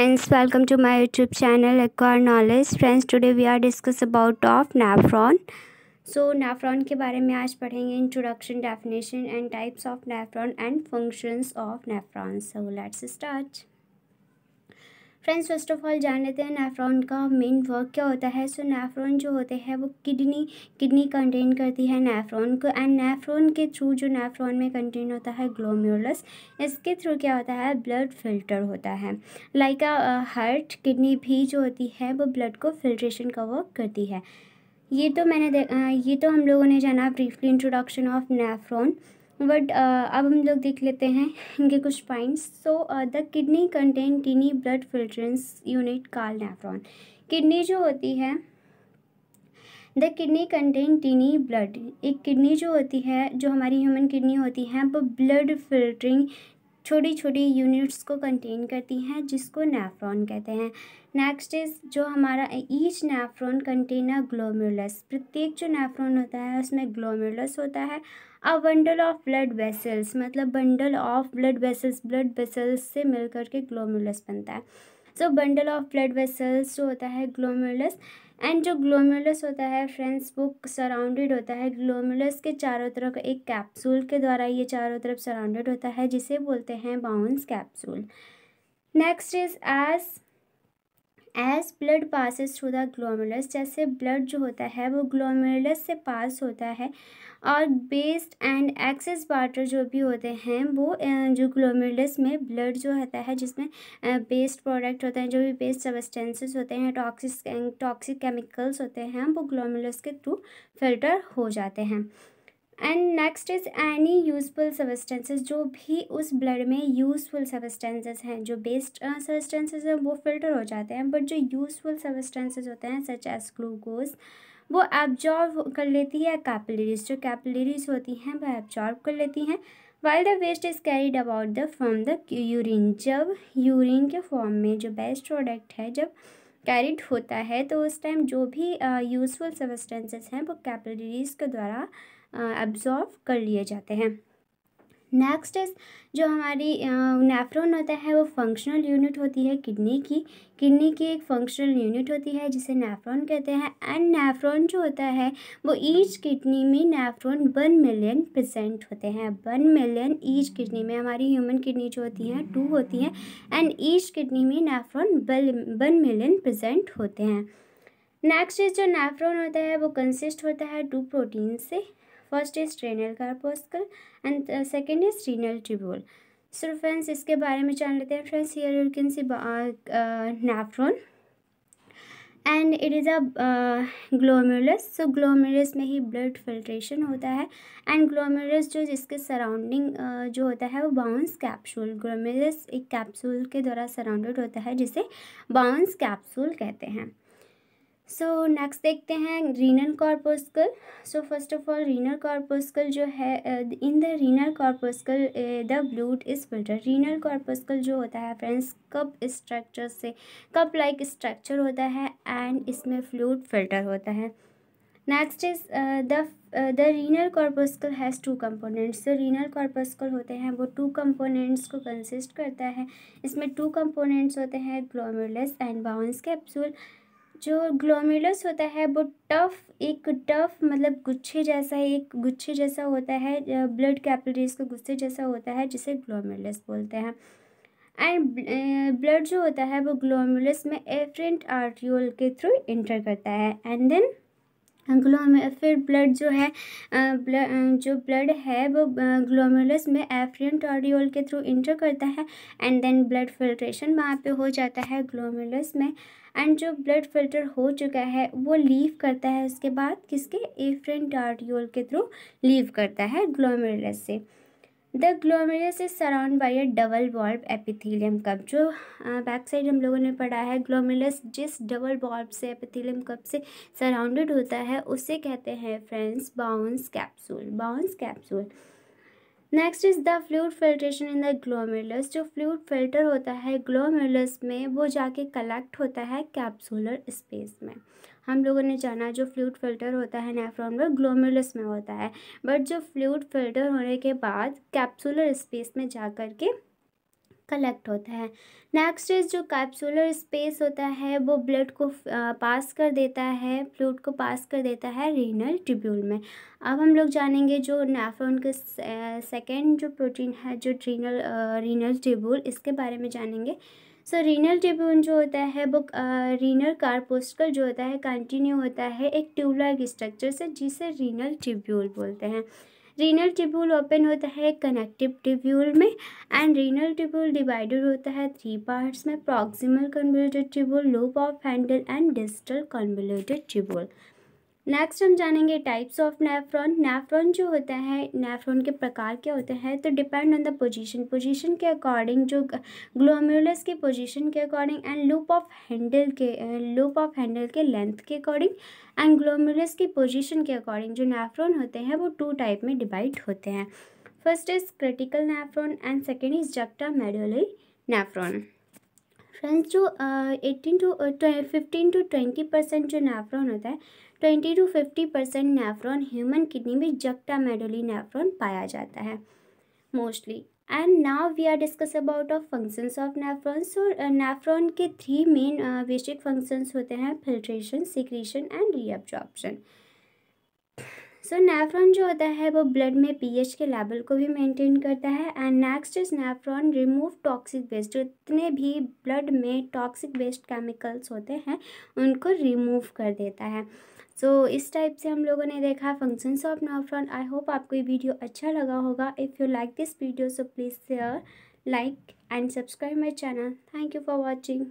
friends welcome to my YouTube channel acquire knowledge friends today we are discuss about of nephron so nephron के बारे में आज पढ़ेंगे introduction definition and types of nephron and functions of nephron so let's start friends first of all जान लेते हैं nephron का main work क्या होता है सो so, नेफ्रॉन जो होते हैं वो किडनी किडनी कंटेन करती है नेफ्रॉन को एंड नेफ्रॉन के थ्रू जो नेफ्रॉन में कंटेन होता है ग्लोम्यूलस इसके थ्रू क्या होता है ब्लड फिल्टर होता है लाइक अ हार्ट किडनी भी जो होती है वो ब्लड को फिल्ट्रेशन का वर्क करती है ये तो मैंने ये तो हम लोगों ने जाना briefly introduction of nephron but अब हम लोग देख लेते हैं इनके कुछ points so the kidney contain tiny blood filtering unit call nephron kidney जो होती है the kidney contain tiny blood एक किडनी जो होती है जो हमारी ह्यूमन किडनी होती है वो ब्लड फिल्टरिंग छोटी छोटी यूनिट्स को कंटेन करती हैं जिसको नेफ्रॉन कहते हैं नेक्स्ट इज जो हमारा ईच नेफ्रॉन कंटेनर ग्लोमुलस प्रत्येक जो नेफ्रॉन होता है उसमें ग्लोमुलस होता है a bundle of blood vessels मतलब bundle of blood vessels blood vessels से मिल के ग्लोमुलस बनता है so bundle of blood vessels जो होता है ग्लोमुलस एंड जो ग्लोमुलस होता है फ्रेंड्स वो सराउंडेड होता है ग्लोमुलस के चारों तरफ एक कैप्सूल के द्वारा ये चारों तरफ सराउंडेड होता है जिसे बोलते हैं Bowman's capsule next is as as blood passes through the glomerulus जैसे ब्लड जो होता है वो ग्लोमेरुलस से पास होता है और बेस्ट एंड एक्सेस वाटर जो भी होते हैं वो जो ग्लोमेरुलस में ब्लड जो होता है जिसमें बेस्ट प्रोडक्ट होते हैं जो भी बेस्ट सबस्टेंसेस होते हैं टॉक्सिक टॉक्सिक केमिकल्स होते हैं वो ग्लोमेरुलस के थ्रू फिल्टर हो जाते हैं and next is any useful substances जो भी उस ब्लड में यूज़फुल सबस्टेंसेज हैं जो बेस्ट सबस्टेंसेज हैं वो फिल्टर हो जाते हैं बट जो यूज़फुल सबस्टेंसेज होते हैं सच एज ग्लूकोज वो एब्जॉर्व कर लेती है कैपलेरीज जो कैपलरीज होती हैं वह एब्जॉर्व कर लेती हैं while the waste is carried about the from the urine जब यूरिन के फॉर्म में जो बेस्ट प्रोडक्ट है जब कैरिड होता है तो उस टाइम जो भी यूज़फुल सबस्टेंसेस हैं वो कैपिलरीज के द्वारा एब्जॉर्व कर लिए जाते हैं नेक्स्ट इस जो हमारी नेफ्रोन होता है वो फंक्शनल यूनिट होती है किडनी की किडनी की एक फंक्शनल यूनिट होती है जिसे नेफ्रोन कहते हैं एंड नेफ्रोन जो होता है वो ईच किडनी में नेफ्रोन वन मिलियन प्रेजेंट होते हैं वन मिलियन ईच किडनी में हमारी ह्यूमन किडनी जो होती हैं टू होती हैं एंड ईच किडनी में नेफ्रॉन वन मिलियन प्रजेंट होते हैं नेक्स्ट इस जो नेफ्रोन होता है वो कंसिस्ट होता है टू प्रोटीन से first is renal corpuscle and second is renal tubule so friends इसके बारे में जान लेते हैं friends here you can see nephron and it is a glomerulus so glomerulus में ही ब्लड फिल्ट्रेशन होता है एंड ग्लोमेरुलस जो जिसके सराउंडिंग uh, जो होता है वो बाउंस कैप्सूल ग्लोमेरुलस एक कैप्सूल के द्वारा सराउंडेड होता है जिसे बाउंस कैप्सूल कहते हैं सो नेक्स्ट देखते हैं renal corpuscle so first of all renal corpuscle जो है in the renal corpuscle the blood is filter renal corpuscle जो होता है फ्रेंड्स कप स्ट्रक्चर से कप लाइक स्ट्रक्चर होता है एंड इसमें फ्लूड फिल्टर होता है next is the the renal corpuscle has two components जो रीनल कॉर्पोस्कल होते हैं वो टू कंपोनेंट्स को कंसिस्ट करता है इसमें टू कंपोनेंट्स होते हैं ग्लोमेरुलस एंड बाउंस कैप्सूल जो ग्लोमुलस होता है वो टफ एक टफ मतलब गुच्छे जैसा एक गुच्छे जैसा होता है ब्लड कैपिलरीज का गुस्से जैसा होता है जिसे ग्लोमुलस बोलते हैं एंड ब्लड जो होता है वो ग्लोमुलस में एफरेंट आर्ट्रियोल के थ्रू इंटर करता है एंड देन फिर ब्लड जो है ब्लड जो ब्लड है वो ग्लोमेरुलस में एफ्रियन ऑडियोल के थ्रू इंटर करता है एंड देन ब्लड फिल्ट्रेशन वहाँ पे हो जाता है ग्लोमेरुलस में एंड जो ब्लड फिल्टर हो चुका है वो लीव करता है उसके बाद किसके एफ्रियन ऑडियोल के थ्रू लीव करता है ग्लोमेरुलस से the glomerulus is surround by a double बॉल्ब एपिथीलियम कप जो बैक साइड हम लोगों ने पढ़ा है ग्लोमेरस जिस डबल बॉल्ब से एपिथीलियम कप से सराउंडेड होता है उसे कहते हैं friends Bowman's capsule Bowman's capsule next is the fluid filtration in the glomerulus जो फ्लूड फिल्टर होता है ग्लोमेरुलस में वो जाके कलेक्ट होता है कैप्सुलर स्पेस में हम लोगों ने जाना जो फ्लूड फिल्टर होता है नेफ्रॉन में ग्लोमेरुलस में होता है बट जो फ्लूड फिल्टर होने के बाद कैप्सूलर स्पेस में जा कर के कलेक्ट होता है नेक्स्ट इज जो कैप्सुलर स्पेस होता है वो ब्लड को पास कर देता है फ्लूड को पास कर देता है रीनल ट्रिब्यूल में अब हम लोग जानेंगे जो नेफ्रॉन के सेकेंड जो प्रोटीन है जो रीनल रीनल ट्रिब्यूल इसके बारे में जानेंगे सो रीनल ट्रिब्यून जो होता है वो रीनल कार्पोस्टल जो होता है कंटिन्यू होता है एक ट्यूबलाइक स्ट्रक्चर से जिसे रीनल ट्रिब्यूल बोलते हैं रीनल ट्यूब्यूल ओपन होता है कनेक्टिव ट्यूब्यूल में एंड रीनल ट्यूब्यूल डिवाइडेड होता है थ्री पार्ट्स में proximal converted tubule loop of Henle and distal convoluted tubule next हम जानेंगे टाइप्स ऑफ नेफ्रॉन नेफ्रॉन जो होता है नेफ्रॉन के प्रकार क्या होते हैं तो depend on the position position के अकॉर्डिंग जो ग्लोमुलस की पोजीशन के according and loop of Henle के लूप ऑफ हैंडल के लेंथ के अकॉर्डिंग एंड ग्लोमुलस की पोजीशन के अकॉर्डिंग जो नेफ्रॉन होते हैं वो टू टाइप में डिवाइड होते हैं first is cortical nephron and second is juxtamedullary nephron friends जो eighteen to fifteen to twenty percent जो नेफ्रॉन होता है twenty to fifty percent nephron human kidney में जगटा मेडोली नेफ्रॉन पाया जाता है mostly and now we are discuss about of functions of nephron so nephron के three main basic functions होते हैं filtration secretion and reabsorption so nephron जो होता है वो ब्लड में पीएच के लेवल को भी मेंटेन करता है and next is nephron remove toxic waste जितने भी ब्लड में टॉक्सिक वेस्ट केमिकल्स होते हैं उनको रिमूव कर देता है सो so, इस टाइप से हम लोगों ने देखा functions of nephron I hope आपको ये वीडियो अच्छा लगा होगा if you like this video so please share like and subscribe my channel thank you for watching